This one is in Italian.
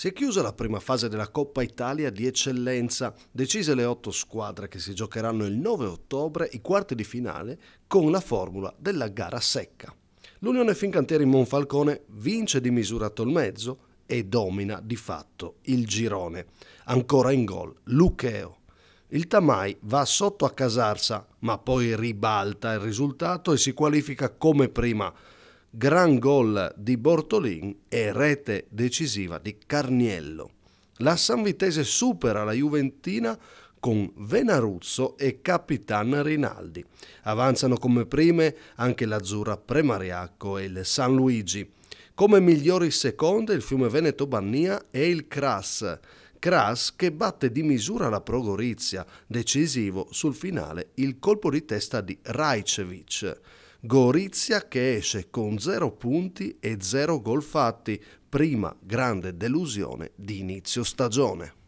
Si è chiusa la prima fase della Coppa Italia di eccellenza, decise le otto squadre che si giocheranno il 9 ottobre i quarti di finale con la formula della gara secca. L'Unione Fincantieri Monfalcone vince di misura mezzo e domina di fatto il girone. Ancora in gol Lucheo. Il Tamai va sotto a Casarsa, ma poi ribalta il risultato e si qualifica come prima gran gol di Bortolin e rete decisiva di Carniello. La Sanvitese supera la Juventina con Venaruzzo e Capitan Rinaldi. Avanzano come prime anche l'Azzurra Premariacco e il San Luigi. Come migliori seconde il fiume Veneto Bannia e il Cras. Cras che batte di misura la Progorizia, decisivo sul finale il colpo di testa di Rajcevic. Gorizia che esce con 0 punti e 0 gol fatti, prima grande delusione di inizio stagione.